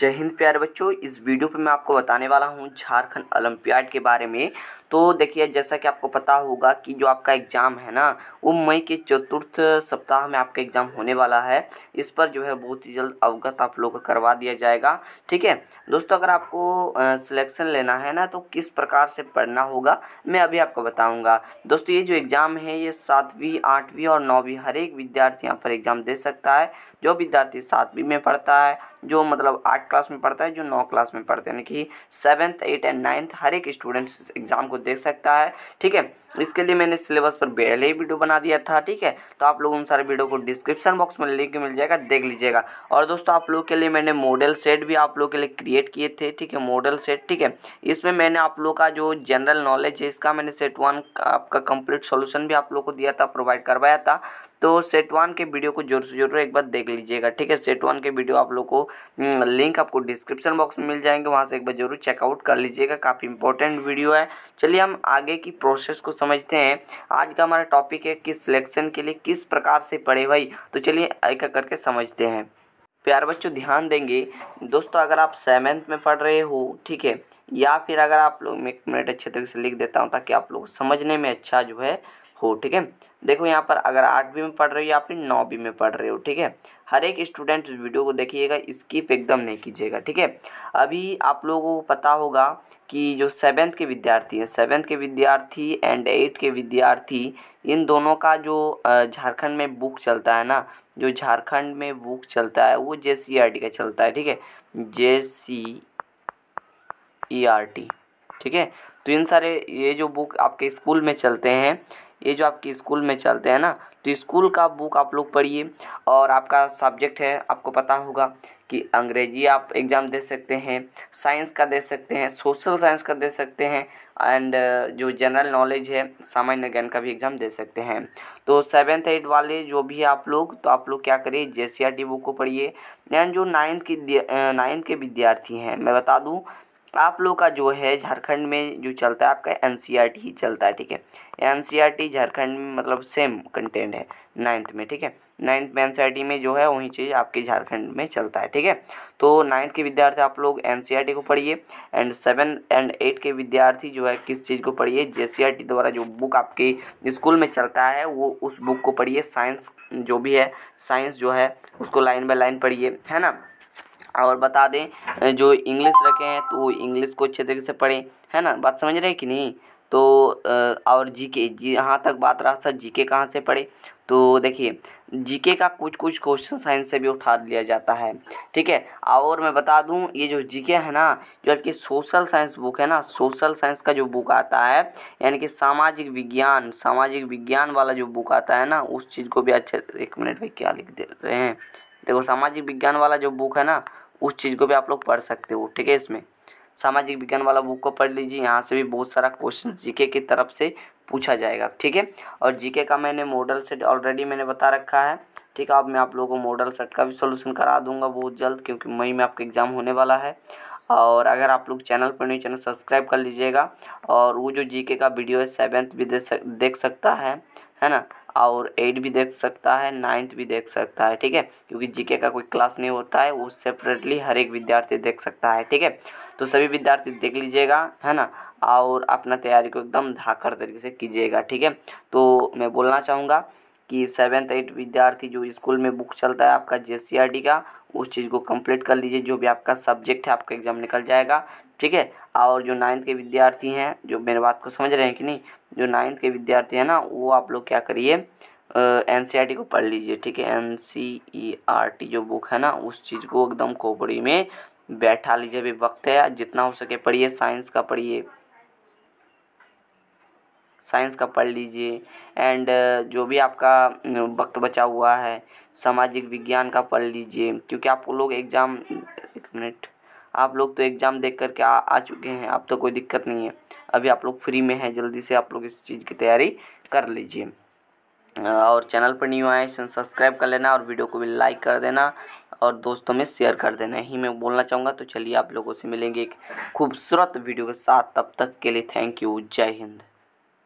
जय हिंद प्यारे बच्चों इस वीडियो पर मैं आपको बताने वाला हूँ झारखंड ओलंपियाड के बारे में तो देखिए जैसा कि आपको पता होगा कि जो आपका एग्ज़ाम है ना वो मई के चतुर्थ सप्ताह में आपका एग्ज़ाम होने वाला है इस पर जो है बहुत ही जल्द अवगत आप लोग को करवा दिया जाएगा ठीक है दोस्तों अगर आपको सिलेक्शन लेना है ना तो किस प्रकार से पढ़ना होगा मैं अभी आपको बताऊँगा दोस्तों ये जो एग्ज़ाम है ये सातवीं आठवीं और नौवीं हर एक विद्यार्थी यहाँ पर एग्ज़ाम दे सकता है जो विद्यार्थी सातवीं में पढ़ता है जो मतलब आठ क्लास में पढ़ता है जो नौ क्लास में पढ़ता है यानी कि सेवन्थ एट एंड नाइन्थ हर एक स्टूडेंट्स एग्ज़ाम को को देख सकता है ठीक है इसके लिए मैंने सिलेबस पर पहले ही वीडियो बना दिया था ठीक है तो आप लोग उन सारे वीडियो को डिस्क्रिप्शन बॉक्स में लिंक मिल जाएगा देख लीजिएगा और दोस्तों आप लोग के लिए मैंने मॉडल सेट भी आप लोग के लिए क्रिएट किए थे ठीक है मॉडल सेट ठीक है इसमें मैंने आप लोग का जो जनरल नॉलेज है इसका मैंने सेट वन आपका कंप्लीट सोल्यूशन भी आप लोग को दिया था प्रोवाइड करवाया था तो सेट वन के वीडियो को जरूर से जरूर एक बार देख लीजिएगा ठीक है सेट वन के वीडियो आप लोग को लिंक हम्म, आपको डिस्क्रिप्शन बॉक्स में मिल जाएंगे वहाँ से एक बार जरूर चेकआउट कर लीजिएगा काफ़ी इंपॉर्टेंट वीडियो है चलिए हम आगे की प्रोसेस को समझते हैं आज का हमारा टॉपिक है किस सिलेक्शन के लिए किस प्रकार से पढ़े भाई तो चलिए एक करके समझते हैं प्यार बच्चों ध्यान देंगे दोस्तों अगर आप सेवेंथ में पढ़ रहे हो ठीक है या फिर अगर आप लोग मैं एक मिनट अच्छे तरीके से लिख देता हूँ ताकि आप लोग समझने में अच्छा जो है हो ठीक है देखो यहाँ पर अगर आठ बी में पढ़ रहे हो या फिर नौ बी में पढ़ रहे हो ठीक है हर एक स्टूडेंट वीडियो को देखिएगा स्किप एकदम नहीं कीजिएगा ठीक है अभी आप लोगों को पता होगा कि जो सेवन्थ के विद्यार्थी हैं सेवन्थ के विद्यार्थी एंड एट के विद्यार्थी इन दोनों का जो झारखंड में बुक चलता है ना जो झारखंड में बुक चलता है वो जे सी आर टी का चलता है ठीक है जे सी ई आर टी ठीक है तो इन सारे ये जो बुक आपके स्कूल में चलते हैं ये जो आपके स्कूल में चलते हैं ना तो स्कूल का बुक आप लोग पढ़िए और आपका सब्जेक्ट है आपको पता होगा कि अंग्रेजी आप एग्ज़ाम दे सकते हैं साइंस का दे सकते हैं सोशल साइंस का दे सकते हैं एंड जो जनरल नॉलेज है सामान्य ज्ञान का भी एग्ज़ाम दे सकते हैं तो सेवन्थ एट वाले जो भी आप लोग तो आप लोग क्या करिए जे सी बुक को पढ़िए एंड जो नाइन्थ की नाइन्थ के विद्यार्थी हैं मैं बता दूँ आप लोग का जो है झारखंड में जो चलता है आपका एन e ही चलता है ठीक है एन e झारखंड में मतलब सेम कंटेंट है नाइन्थ में ठीक है नाइन्थ में एन e में जो है वही चीज़ आपके झारखंड में चलता है ठीक है तो नाइन्थ के विद्यार्थी आप लोग एन को पढ़िए एंड सेवन एंड एट के विद्यार्थी जो है किस चीज़ को पढ़िए जे द्वारा जो बुक आपके स्कूल में चलता है वो उस बुक को पढ़िए साइंस जो भी है साइंस जो है उसको लाइन बाई लाइन पढ़िए है ना और बता दें जो इंग्लिश रखे हैं तो वो इंग्लिश को अच्छे तरीके से पढ़ें है ना बात समझ रहे हैं कि नहीं तो और जी के जी यहाँ तक बात रहा सर जी के कहाँ से पढ़े तो देखिए जीके का कुछ कुछ क्वेश्चन साइंस से भी उठा लिया जाता है ठीक है और मैं बता दूं ये जो जीके है ना जो आपकी सोशल साइंस बुक है ना सोशल साइंस का जो बुक आता है यानी कि सामाजिक विज्ञान सामाजिक विज्ञान वाला जो बुक आता है ना उस चीज़ को भी अच्छे एक मिनट में क्या लिख दे रहे हैं देखो सामाजिक विज्ञान वाला जो बुक है ना उस चीज़ को भी आप लोग पढ़ सकते हो ठीक है इसमें सामाजिक विज्ञान वाला बुक को पढ़ लीजिए यहाँ से भी बहुत सारा क्वेश्चन जीके की तरफ से पूछा जाएगा ठीक है और जीके का मैंने मॉडल सेट ऑलरेडी मैंने बता रखा है ठीक है अब मैं आप लोगों को मॉडल सेट का भी सोल्यूशन करा दूंगा बहुत जल्द क्योंकि मई में आपका एग्ज़ाम होने वाला है और अगर आप लोग चैनल पर नहीं चैनल सब्सक्राइब कर लीजिएगा और वो जो जीके का वीडियो है सेवेंथ भी देख सकता है है ना और एट भी देख सकता है नाइन्थ भी देख सकता है ठीक है क्योंकि जीके का कोई क्लास नहीं होता है वो सेपरेटली हर एक विद्यार्थी देख सकता है ठीक है तो सभी विद्यार्थी देख लीजिएगा है ना और अपना तैयारी को एकदम धाकर तरीके से कीजिएगा ठीक है तो मैं बोलना चाहूँगा कि सेवेंथ एट विद्यार्थी जो स्कूल में बुक चलता है आपका जे का उस चीज़ को कंप्लीट कर लीजिए जो भी आपका सब्जेक्ट है आपका एग्ज़ाम निकल जाएगा ठीक है और जो नाइन्थ के विद्यार्थी हैं जो मेरे बात को समझ रहे हैं कि नहीं जो नाइन्थ के विद्यार्थी हैं ना वो आप लोग क्या करिए एन सी आर टी को पढ़ लीजिए ठीक है N C E R T जो बुक है ना उस चीज़ को एकदम खोपड़ी में बैठा लीजिए अभी वक्त है जितना हो सके पढ़िए साइंस का पढ़िए साइंस का पढ़ लीजिए एंड जो भी आपका वक्त बचा हुआ है सामाजिक विज्ञान का पढ़ लीजिए क्योंकि आप लोग एग्ज़ाम एक मिनट आप लोग तो एग्ज़ाम देख करके आ, आ चुके हैं अब तो कोई दिक्कत नहीं है अभी आप लोग फ्री में हैं जल्दी से आप लोग इस चीज़ की तैयारी कर लीजिए और चैनल पर न्यू आए सब्सक्राइब कर लेना और वीडियो को भी लाइक कर देना और दोस्तों में शेयर कर देना ही मैं बोलना चाहूँगा तो चलिए आप लोगों से मिलेंगे एक खूबसूरत वीडियो के साथ तब तक के लिए थैंक यू जय हिंद